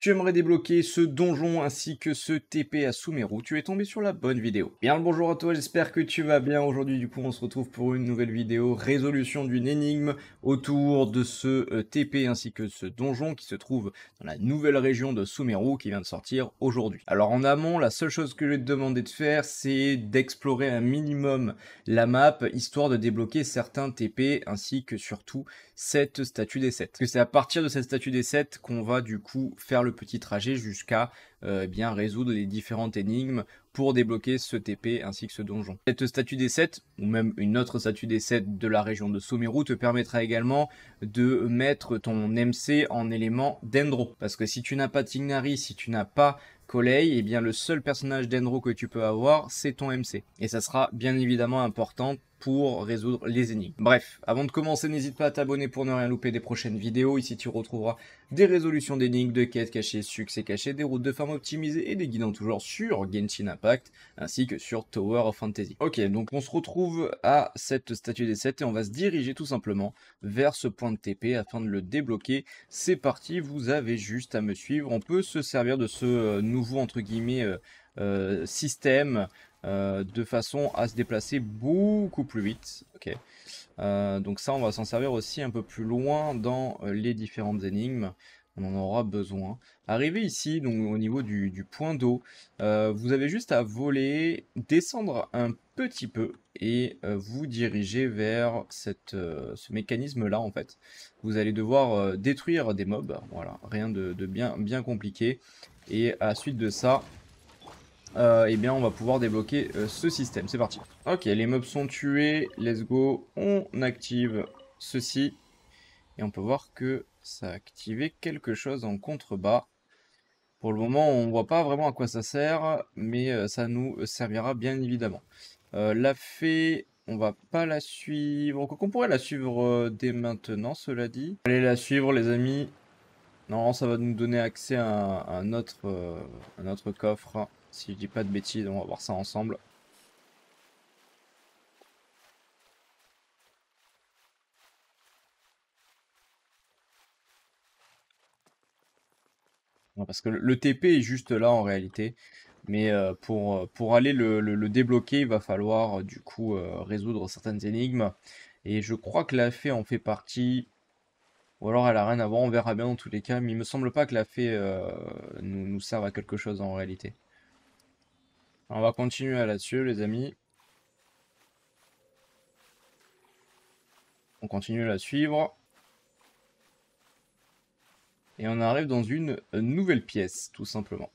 Tu aimerais débloquer ce donjon ainsi que ce TP à Sumeru, tu es tombé sur la bonne vidéo. Bien le bonjour à toi, j'espère que tu vas bien. Aujourd'hui du coup on se retrouve pour une nouvelle vidéo résolution d'une énigme autour de ce euh, TP ainsi que ce donjon qui se trouve dans la nouvelle région de Sumeru qui vient de sortir aujourd'hui. Alors en amont, la seule chose que je vais te demander de faire c'est d'explorer un minimum la map histoire de débloquer certains TP ainsi que surtout cette statue des 7. Parce que c'est à partir de cette statue des 7 qu'on va du coup faire le petit trajet jusqu'à euh, eh bien résoudre les différentes énigmes pour débloquer ce TP ainsi que ce donjon. Cette statue des 7 ou même une autre statue des 7 de la région de Sumeru te permettra également de mettre ton MC en élément dendro. Parce que si tu n'as pas Tignari, si tu n'as pas Colei, et eh bien le seul personnage dendro que tu peux avoir, c'est ton MC. Et ça sera bien évidemment important pour résoudre les énigmes. Bref, avant de commencer, n'hésite pas à t'abonner pour ne rien louper des prochaines vidéos. Ici, tu retrouveras des résolutions d'énigmes, de quêtes cachées, succès cachés, des routes de farm optimisées et des guides toujours sur Genshin Impact, ainsi que sur Tower of Fantasy. Ok, donc on se retrouve à cette statue des 7 et on va se diriger tout simplement vers ce point de TP afin de le débloquer. C'est parti, vous avez juste à me suivre. On peut se servir de ce euh, nouveau entre guillemets euh, euh, système de façon à se déplacer beaucoup plus vite. Ok. donc ça on va s'en servir aussi un peu plus loin dans les différentes énigmes on en aura besoin. Arrivé ici, donc au niveau du, point d'eau, euh, vous avez juste à voler, descendre un petit peu et euh, vous diriger vers euh, ce mécanisme-là en fait. Vous allez devoir détruire des mobs, voilà, rien de, bien, compliqué. Et à la suite de ça, eh bien on va pouvoir débloquer ce système. C'est parti. Ok, les mobs sont tués, let's go, on active ceci. Et on peut voir que ça a activé quelque chose en contrebas. Pour le moment, on voit pas vraiment à quoi ça sert, mais euh, ça nous servira bien évidemment. Euh, la fée, on va pas la suivre. On pourrait la suivre euh, dès maintenant, cela dit. Allez la suivre, les amis. Non, ça va nous donner accès à, un autre coffre. Si je dis pas de bêtises, on va voir ça ensemble. Hein, parce que le TP est juste là en réalité. Mais euh, pour, euh, pour aller le, débloquer, il va falloir euh, du coup résoudre certaines énigmes. Et je crois que la fée en fait partie. Ou alors elle a rien à voir, on verra bien dans tous les cas. Mais il me semble pas que la fée nous, serve à quelque chose en réalité. on va continuer là-dessus, les amis. On continue à la suivre. Et on arrive dans une euh, nouvelle pièce, tout simplement.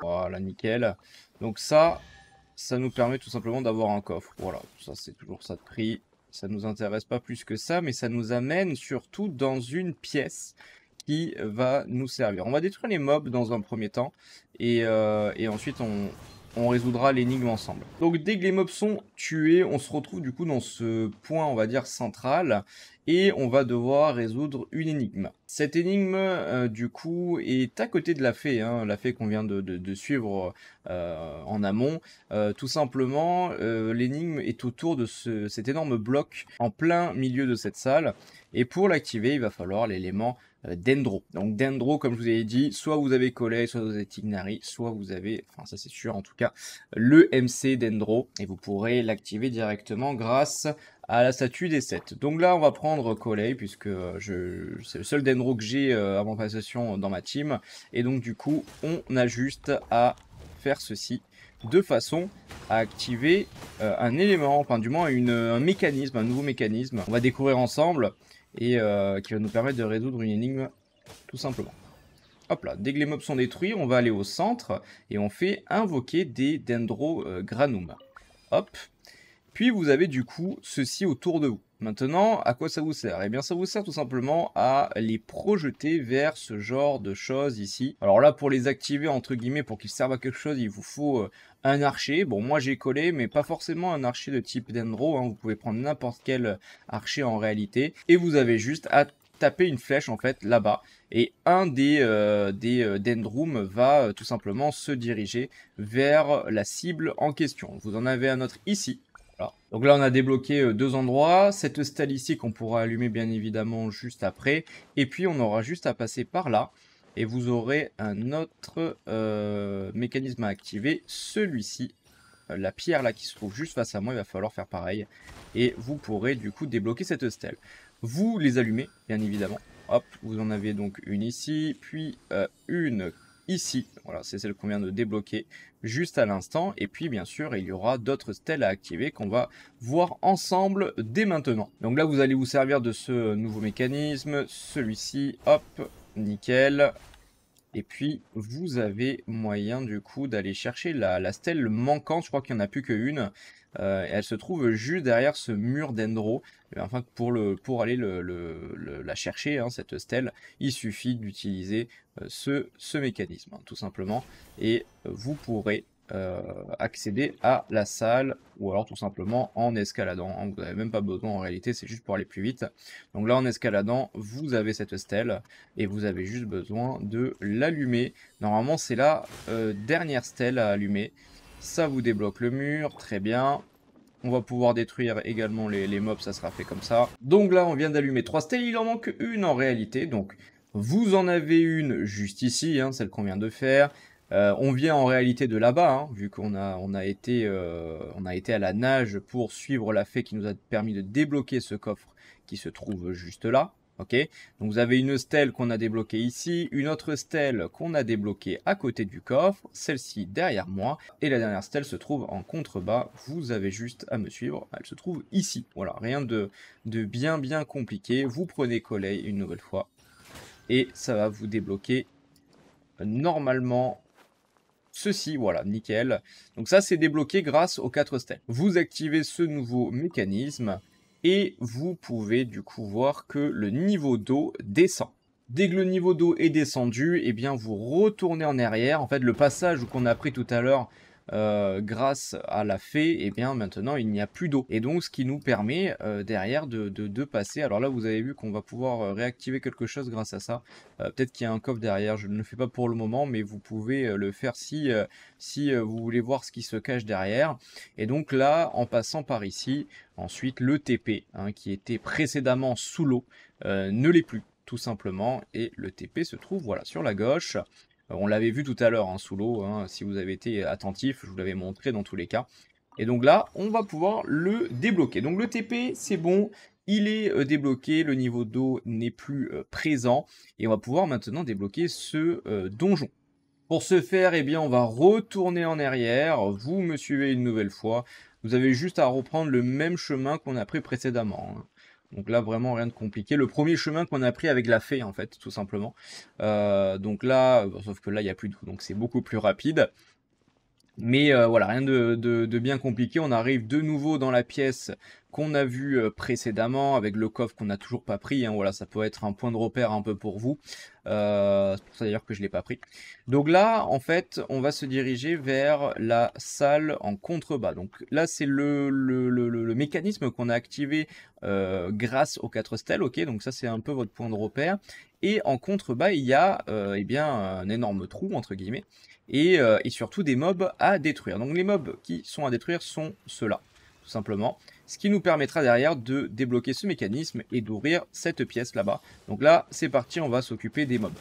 Voilà, nickel. Donc ça, ça nous permet tout simplement d'avoir un coffre. Voilà, ça c'est toujours ça de prix. Ça ne nous intéresse pas plus que ça, mais ça nous amène surtout dans une pièce qui va nous servir. On va détruire les mobs dans un premier temps, et, euh, ensuite on, on résoudra l'énigme ensemble. Donc dès que les mobs sont tués, on se retrouve du coup dans ce point, on va dire, central et on va devoir résoudre une énigme. Cette énigme, euh, du coup, est à côté de la fée, hein, la fée qu'on vient de, suivre euh, en amont. Euh, tout simplement, l'énigme est autour de cet énorme bloc en plein milieu de cette salle, et pour l'activer, il va falloir l'élément euh, Dendro. Donc Dendro, comme je vous ai dit, soit vous avez Collet, soit vous avez Tignari, soit vous avez, enfin ça c'est sûr en tout cas, le MC Dendro, et vous pourrez l'activer directement grâce à la statue des 7. Donc là, on va prendre Collet, puisque euh, je, c'est le seul Dendro que j'ai euh, avant passation dans ma team, et donc du coup, on a juste à faire ceci de façon à activer un élément, enfin du moins une, un mécanisme, un nouveau mécanisme. On va découvrir ensemble et euh, qui va nous permettre de résoudre une énigme tout simplement. Hop là, dès que les mobs sont détruits, on va aller au centre et on fait invoquer des granum. Hop, puis vous avez du coup ceci autour de vous. Maintenant, à quoi ça vous sert Eh bien, ça vous sert tout simplement à les projeter vers ce genre de choses ici. Alors là, pour les activer, entre guillemets, pour qu'ils servent à quelque chose, il vous faut euh, un archer. Bon, moi j'ai collé, mais pas forcément un archer de type dendro. Hein. Vous pouvez prendre n'importe quel archer en réalité. Et vous avez juste à taper une flèche en fait là-bas et un des, euh, des euh, va tout simplement se diriger vers la cible en question. Vous en avez un autre ici donc là, on a débloqué euh, deux endroits. Cette stèle ici qu'on pourra allumer bien évidemment juste après. Et puis, on aura juste à passer par là. Et vous aurez un autre euh, mécanisme à activer, celui-ci. Euh, la pierre là qui se trouve juste face à moi, il va falloir faire pareil. Et vous pourrez du coup débloquer cette stèle. Vous les allumez, bien évidemment. Hop, vous en avez donc une ici, puis une ici. Voilà, c'est celle qu'on vient de débloquer juste à l'instant. Et puis, bien sûr, il y aura d'autres stèles à activer qu'on va voir ensemble dès maintenant. Donc là, vous allez vous servir de ce nouveau mécanisme, celui-ci, hop, nickel. Et puis, vous avez moyen du coup d'aller chercher la, stèle manquante, je crois qu'il n'y en a plus qu'une. Euh, elle se trouve juste derrière ce mur d'Endro. Euh, enfin, pour, le, pour aller le, la chercher, hein, cette stèle, il suffit d'utiliser euh, ce, ce mécanisme, hein, tout simplement. Et vous pourrez euh, accéder à la salle ou alors tout simplement en escaladant. Hein, vous n'avez même pas besoin en réalité, c'est juste pour aller plus vite. Donc là en escaladant, vous avez cette stèle et vous avez juste besoin de l'allumer. Normalement c'est la euh, dernière stèle à allumer. Ça vous débloque le mur, très bien. On va pouvoir détruire également les, mobs, ça sera fait comme ça. Donc là on vient d'allumer trois stèles, il en manque une en réalité. Donc vous en avez une juste ici, hein, celle qu'on vient de faire. Euh, on vient en réalité de là-bas, hein, vu qu'on a, on a, été, euh, a été à la nage pour suivre la fée qui nous a permis de débloquer ce coffre qui se trouve juste là. donc vous avez une stèle qu'on a débloquée ici, une autre stèle qu'on a débloquée à côté du coffre, celle-ci derrière moi, et la dernière stèle se trouve en contrebas. Vous avez juste à me suivre, elle se trouve ici. Voilà, rien de, de bien bien compliqué. Vous prenez Coley une nouvelle fois, et ça va vous débloquer normalement ceci. Voilà, nickel. Donc ça, c'est débloqué grâce aux quatre stèles. Vous activez ce nouveau mécanisme et vous pouvez du coup voir que le niveau d'eau descend. Dès que le niveau d'eau est descendu, eh bien vous retournez en arrière. En fait, le passage qu'on a pris tout à l'heure euh, grâce à la fée, et eh bien maintenant il n'y a plus d'eau. Et donc ce qui nous permet euh, derrière de, de, passer. Alors là vous avez vu qu'on va pouvoir euh, réactiver quelque chose grâce à ça. Peut-être qu'il y a un coffre derrière, je ne le fais pas pour le moment, mais vous pouvez le faire si, si vous voulez voir ce qui se cache derrière. Et donc là, en passant par ici, ensuite le TP, hein, qui était précédemment sous l'eau, ne l'est plus tout simplement et le TP se trouve voilà sur la gauche euh, on l'avait vu tout à l'heure en hein, sous l'eau, hein. si vous avez été attentif, je vous l'avais montré dans tous les cas. Et donc là, on va pouvoir le débloquer. Donc le TP, c'est bon, il est euh, débloqué, le niveau d'eau n'est plus euh, présent, et on va pouvoir maintenant débloquer ce donjon. Pour ce faire, eh bien, on va retourner en arrière, vous me suivez une nouvelle fois, vous avez juste à reprendre le même chemin qu'on a pris précédemment. Hein. Donc là, vraiment rien de compliqué. Le premier chemin qu'on a pris avec la fée, en fait, tout simplement. Euh, donc là, sauf que là, il n'y a plus de donc c'est beaucoup plus rapide. Mais euh, voilà, rien de, bien compliqué. On arrive de nouveau dans la pièce qu'on a vu euh, précédemment avec le coffre qu'on n'a toujours pas pris. Hein. voilà, ça peut être un point de repère un peu pour vous. Euh, c'est pour ça d'ailleurs que je ne l'ai pas pris. Donc là, en fait, on va se diriger vers la salle en contrebas. Donc là, c'est le, mécanisme qu'on a activé euh, grâce aux quatre stèles. Ok, donc ça, c'est un peu votre point de repère. Et en contrebas, il y a eh bien, un énorme trou, entre guillemets, et, et surtout des mobs à détruire. Donc les mobs qui sont à détruire sont ceux-là, tout simplement ce qui nous permettra derrière de débloquer ce mécanisme et d'ouvrir cette pièce là-bas. Donc là, c'est parti, on va s'occuper des mobs.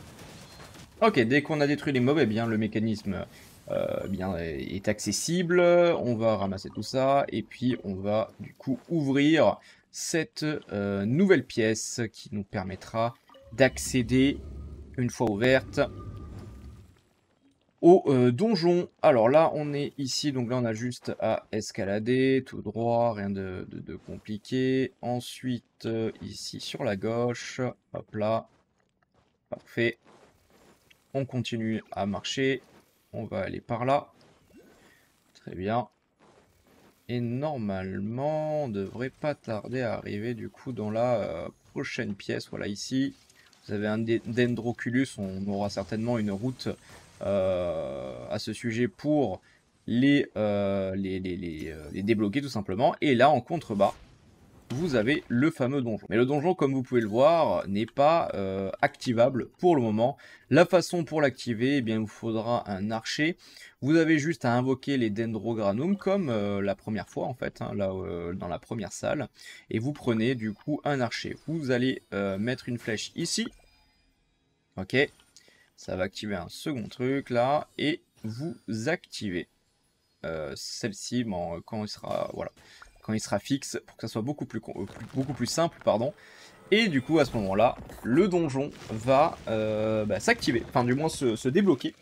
Ok, dès qu'on a détruit les mobs, eh bien, le mécanisme euh, bien, est accessible. On va ramasser tout ça et puis on va du coup ouvrir cette euh, nouvelle pièce qui nous permettra d'accéder, une fois ouverte, au euh, donjon. Alors là, on est ici, donc là, on a juste à escalader tout droit, rien de, compliqué. Ensuite, euh, ici sur la gauche, hop là, parfait. On continue à marcher, on va aller par là. Très bien. Et normalement, on devrait pas tarder à arriver du coup dans la euh, prochaine pièce. Voilà, ici, vous avez un dendroculus, on aura certainement une route euh, à ce sujet pour les, euh, les, euh, les, débloquer tout simplement. Et là, en contrebas, vous avez le fameux donjon. Mais le donjon, comme vous pouvez le voir, n'est pas activable pour le moment. La façon pour l'activer, eh bien, il vous faudra un archer. Vous avez juste à invoquer les Dendrogranum comme la première fois, en fait, hein, là, dans la première salle. Et vous prenez, du coup, un archer. Vous allez mettre une flèche ici. Ok ça va activer un second truc là et vous activez euh, celle-ci euh, quand il sera voilà quand il sera fixe pour que ça soit beaucoup plus, euh, beaucoup plus simple pardon. Et du coup à ce moment-là, le donjon va bah, s'activer, enfin du moins se, débloquer.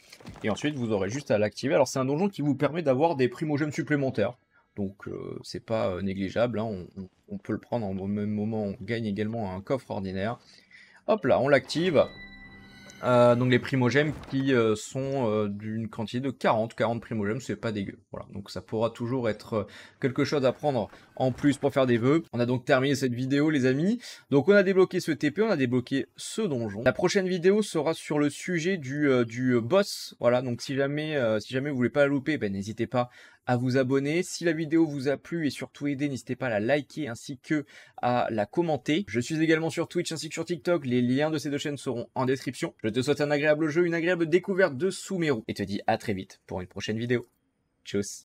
Et ensuite vous aurez juste à l'activer. Alors c'est un donjon qui vous permet d'avoir des primogènes supplémentaires. Donc c'est pas négligeable, hein. on, peut le prendre en, même moment, on gagne également un coffre ordinaire. Hop là, on l'active, euh, donc les primogèmes qui euh, sont euh, d'une quantité de 40. 40 primogèmes, c'est pas dégueu. Voilà, donc ça pourra toujours être quelque chose à prendre en plus pour faire des vœux. On a donc terminé cette vidéo les amis. Donc on a débloqué ce TP, on a débloqué ce donjon. La prochaine vidéo sera sur le sujet du, du boss. Voilà, donc si jamais, si jamais vous voulez pas la louper, ben n'hésitez pas à vous abonner. Si la vidéo vous a plu et surtout aidé, n'hésitez pas à la liker ainsi que à la commenter. Je suis également sur Twitch ainsi que sur TikTok. Les liens de ces deux chaînes seront en description. Je te souhaite un agréable jeu, une agréable découverte de Sumeru et te dis à très vite pour une prochaine vidéo. Tchuss